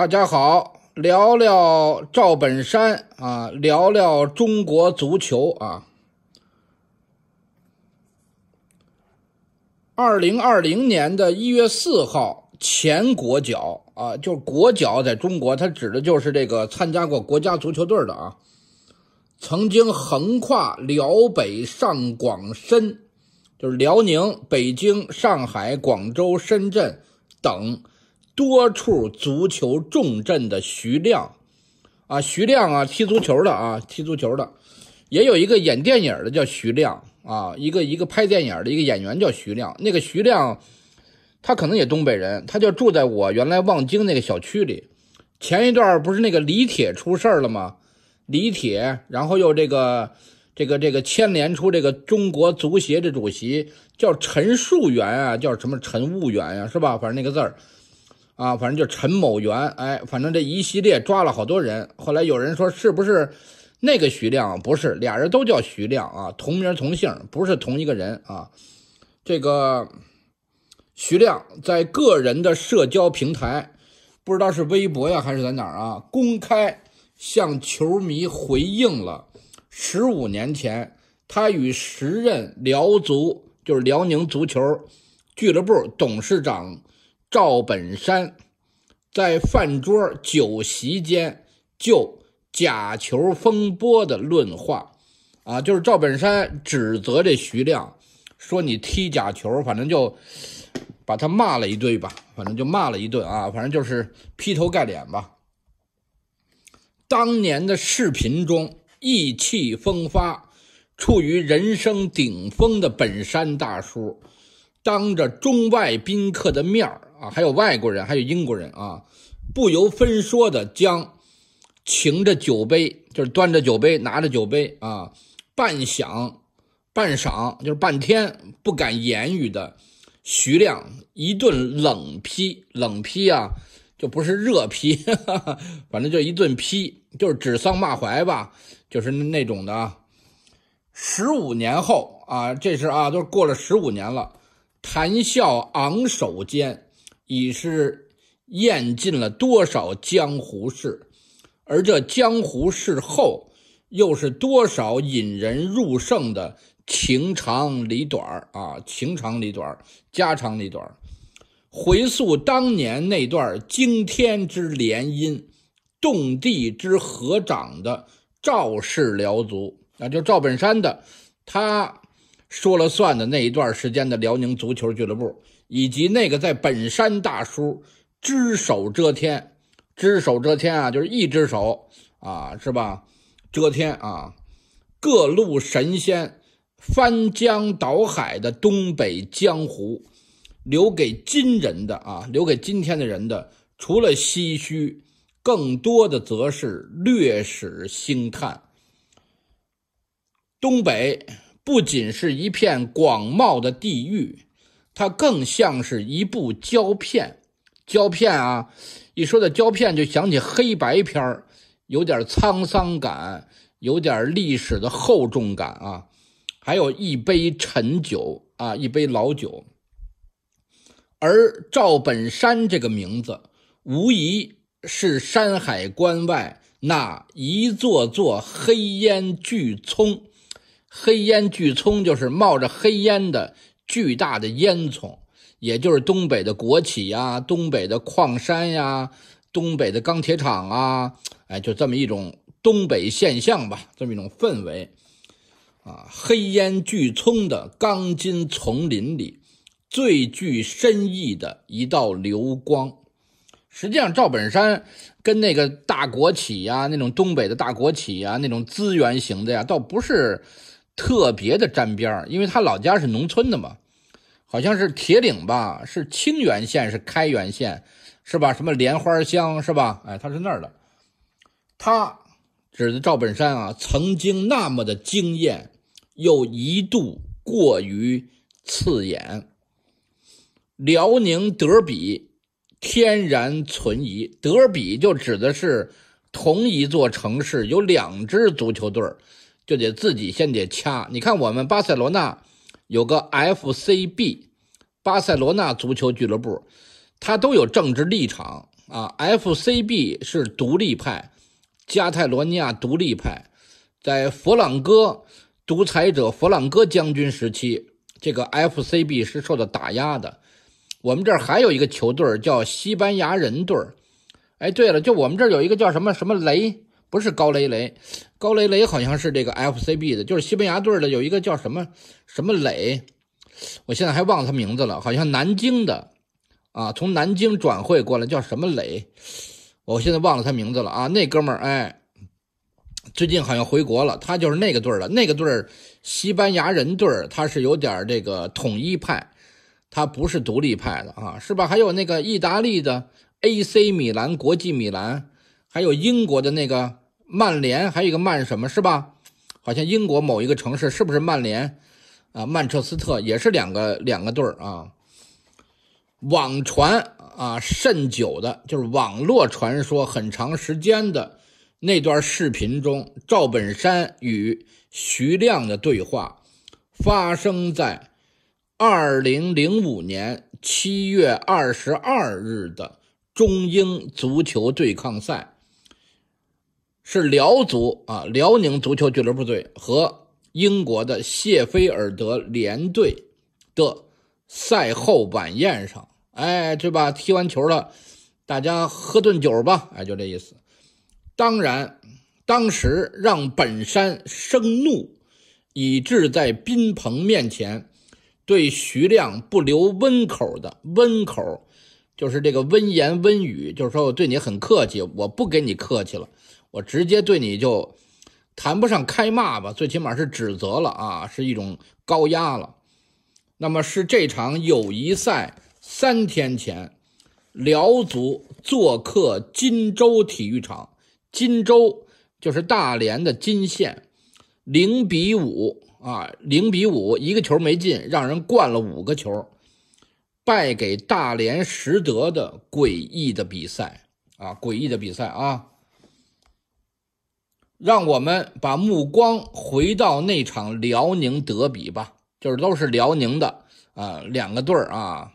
大家好，聊聊赵本山啊，聊聊中国足球啊。二零二零年的一月四号，前国脚啊，就国脚在中国，他指的就是这个参加过国家足球队的啊。曾经横跨辽北上广深，就是辽宁、北京、上海、广州、深圳等。多处足球重镇的徐亮，啊，徐亮啊，踢足球的啊，踢足球的，也有一个演电影的叫徐亮啊，一个一个拍电影的一个演员叫徐亮。那个徐亮，他可能也东北人，他就住在我原来望京那个小区里。前一段不是那个李铁出事儿了吗？李铁，然后又这个这个这个牵连出这个中国足协的主席叫陈树元啊，叫什么陈务元呀，是吧？反正那个字儿。啊，反正就陈某元，哎，反正这一系列抓了好多人。后来有人说是不是那个徐亮？不是，俩人都叫徐亮啊，同名同姓，不是同一个人啊。这个徐亮在个人的社交平台，不知道是微博呀还是在哪儿啊，公开向球迷回应了，十五年前他与时任辽足，就是辽宁足球俱乐部董事长。赵本山在饭桌酒席间就假球风波的论话，啊，就是赵本山指责这徐亮，说你踢假球，反正就把他骂了一顿吧，反正就骂了一顿啊，反正就是劈头盖脸吧。当年的视频中，意气风发、处于人生顶峰的本山大叔，当着中外宾客的面儿。啊，还有外国人，还有英国人啊，不由分说的将擎着酒杯，就是端着酒杯，拿着酒杯啊，半晌、半晌就是半天不敢言语的徐亮一顿冷批，冷批啊，就不是热批，反正就一顿批，就是指桑骂槐吧，就是那种的。十五年后啊，这是啊，都过了十五年了，谈笑昂首间。已是验尽了多少江湖事，而这江湖事后，又是多少引人入胜的情长理短啊？情长理短家长里短回溯当年那段惊天之联姻、动地之合掌的赵氏辽足，那就赵本山的，他说了算的那一段时间的辽宁足球俱乐部。以及那个在本山大叔“只手遮天，只手遮天啊，就是一只手啊，是吧？遮天啊，各路神仙翻江倒海的东北江湖，留给今人的啊，留给今天的人的，除了唏嘘，更多的则是略使兴叹。东北不仅是一片广袤的地域。它更像是一部胶片，胶片啊！一说到胶片，就想起黑白片儿，有点沧桑感，有点历史的厚重感啊！还有一杯陈酒啊，一杯老酒。而赵本山这个名字，无疑是山海关外那一座座黑烟巨葱，黑烟巨葱就是冒着黑烟的。巨大的烟囱，也就是东北的国企呀，东北的矿山呀，东北的钢铁厂啊，哎，就这么一种东北现象吧，这么一种氛围啊，黑烟巨葱的钢筋丛林里，最具深意的一道流光。实际上，赵本山跟那个大国企呀，那种东北的大国企呀，那种资源型的呀，倒不是特别的沾边因为他老家是农村的嘛。好像是铁岭吧？是清原县，是开原县，是吧？什么莲花乡，是吧？哎，他是那儿的。他指的赵本山啊，曾经那么的惊艳，又一度过于刺眼。辽宁德比，天然存疑。德比就指的是同一座城市有两支足球队就得自己先得掐。你看我们巴塞罗那。有个 FCB 巴塞罗那足球俱乐部，它都有政治立场啊。FCB 是独立派，加泰罗尼亚独立派，在佛朗哥独裁者佛朗哥将军时期，这个 FCB 是受到打压的。我们这儿还有一个球队叫西班牙人队，哎，对了，就我们这儿有一个叫什么什么雷。不是高雷雷，高雷雷好像是这个 FCB 的，就是西班牙队的，有一个叫什么什么磊，我现在还忘了他名字了，好像南京的，啊，从南京转会过来叫什么磊，我现在忘了他名字了啊，那哥们儿哎，最近好像回国了，他就是那个队儿的，那个队儿西班牙人队儿，他是有点这个统一派，他不是独立派的啊，是吧？还有那个意大利的 AC 米兰、国际米兰，还有英国的那个。曼联还有一个曼什么是吧？好像英国某一个城市是不是曼联？啊，曼彻斯特也是两个两个队儿啊。网传啊甚久的就是网络传说很长时间的那段视频中，赵本山与徐亮的对话发生在二零零五年七月二十二日的中英足球对抗赛。是辽足啊，辽宁足球俱乐部队和英国的谢菲尔德联队的赛后晚宴上，哎，对吧？踢完球了，大家喝顿酒吧，哎，就这意思。当然，当时让本山生怒，以致在宾朋面前对徐亮不留温口的温口，就是这个温言温语，就是说我对你很客气，我不跟你客气了。我直接对你就谈不上开骂吧，最起码是指责了啊，是一种高压了。那么是这场友谊赛三天前，辽足做客金州体育场，金州就是大连的金县，零比五啊，零比五，一个球没进，让人灌了五个球，败给大连实德的诡异的比赛啊，诡异的比赛啊。让我们把目光回到那场辽宁德比吧，就是都是辽宁的啊，两个队啊。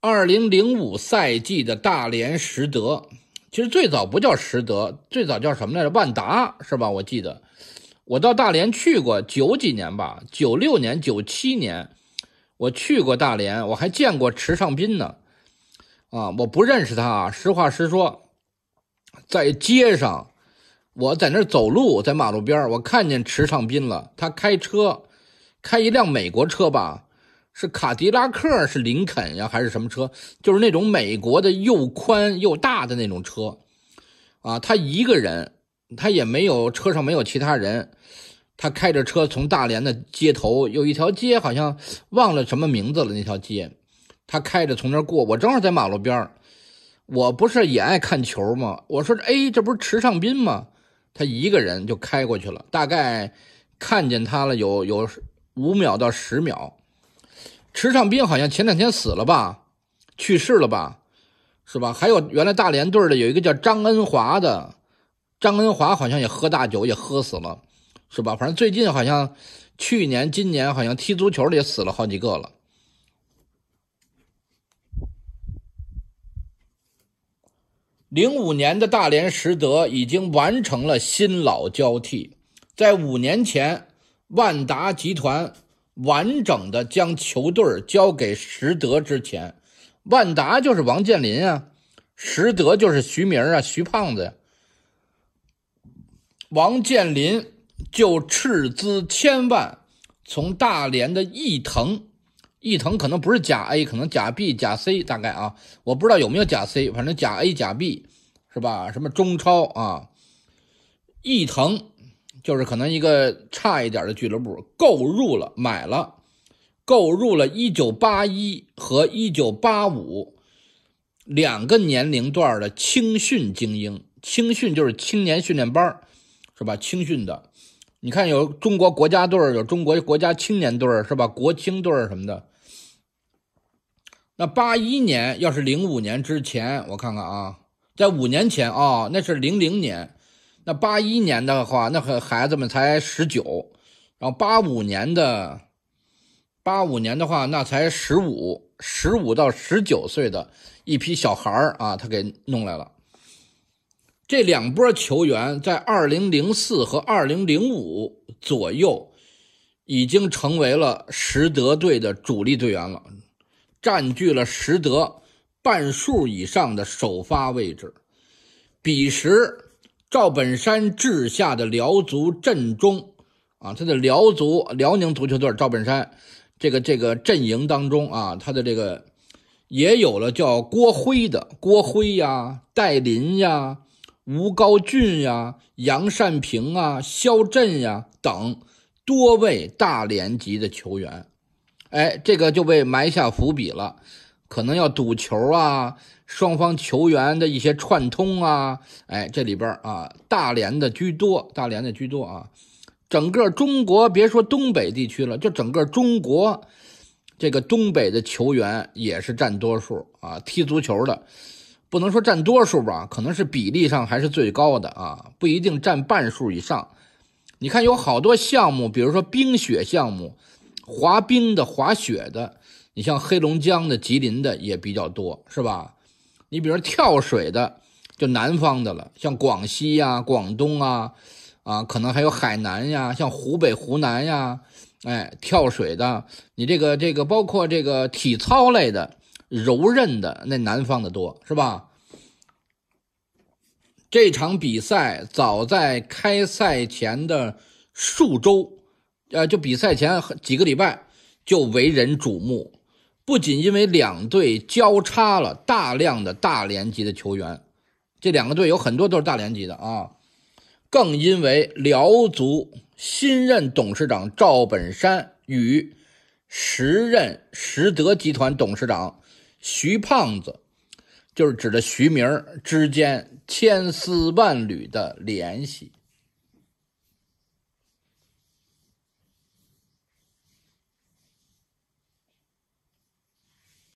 二零零五赛季的大连实德，其实最早不叫实德，最早叫什么来着？万达是吧？我记得我到大连去过九几年吧，九六年、九七年，我去过大连，我还见过池尚斌呢。啊，我不认识他，啊，实话实说，在街上。我在那儿走路，在马路边儿，我看见池上斌了。他开车，开一辆美国车吧，是卡迪拉克，是林肯呀，还是什么车？就是那种美国的又宽又大的那种车，啊，他一个人，他也没有车上没有其他人，他开着车从大连的街头有一条街，好像忘了什么名字了那条街，他开着从那儿过，我正好在马路边儿。我不是也爱看球吗？我说，哎，这不是池上斌吗？他一个人就开过去了，大概看见他了有有五秒到十秒。池上斌好像前两天死了吧，去世了吧，是吧？还有原来大连队的有一个叫张恩华的，张恩华好像也喝大酒也喝死了，是吧？反正最近好像去年、今年好像踢足球的也死了好几个了。零五年的大连实德已经完成了新老交替，在五年前，万达集团完整的将球队交给实德之前，万达就是王健林啊，实德就是徐明啊，徐胖子。呀。王健林就斥资千万，从大连的毅腾。伊藤可能不是甲 A，可能甲 B、甲 C，大概啊，我不知道有没有甲 C，反正甲 A、甲 B 是吧？什么中超啊，伊藤就是可能一个差一点的俱乐部，购入了、买了、购入了1981和1985两个年龄段的青训精英，青训就是青年训练班，是吧？青训的，你看有中国国家队，有中国国家青年队，是吧？国青队什么的。那八一年要是零五年之前，我看看啊，在五年前啊，那是零零年。那八一年的话，那孩子们才十九。然后八五年的，八五年的话，那才十五，十五到十九岁的一批小孩儿啊，他给弄来了。这两波球员在二零零四和二零零五左右，已经成为了实德队的主力队员了。占据了实德半数以上的首发位置。彼时，赵本山治下的辽足阵中，啊，他的辽足辽宁足球队，赵本山这个这个阵营当中啊，他的这个也有了叫郭辉的，郭辉呀，戴林呀，吴高俊呀，杨善平啊，肖震呀等多位大连籍的球员。哎，这个就被埋下伏笔了，可能要赌球啊，双方球员的一些串通啊，哎，这里边啊，大连的居多，大连的居多啊，整个中国别说东北地区了，就整个中国，这个东北的球员也是占多数啊，踢足球的不能说占多数吧，可能是比例上还是最高的啊，不一定占半数以上。你看有好多项目，比如说冰雪项目。滑冰的、滑雪的，你像黑龙江的、吉林的也比较多，是吧？你比如跳水的，就南方的了，像广西呀、广东啊，啊，可能还有海南呀，像湖北、湖南呀，哎，跳水的，你这个这个包括这个体操类的、柔韧的，那南方的多，是吧？这场比赛早在开赛前的数周。呃，就比赛前几个礼拜就为人瞩目，不仅因为两队交叉了大量的大连级的球员，这两个队有很多都是大连级的啊，更因为辽足新任董事长赵本山与时任实德集团董事长徐胖子，就是指的徐明之间千丝万缕的联系。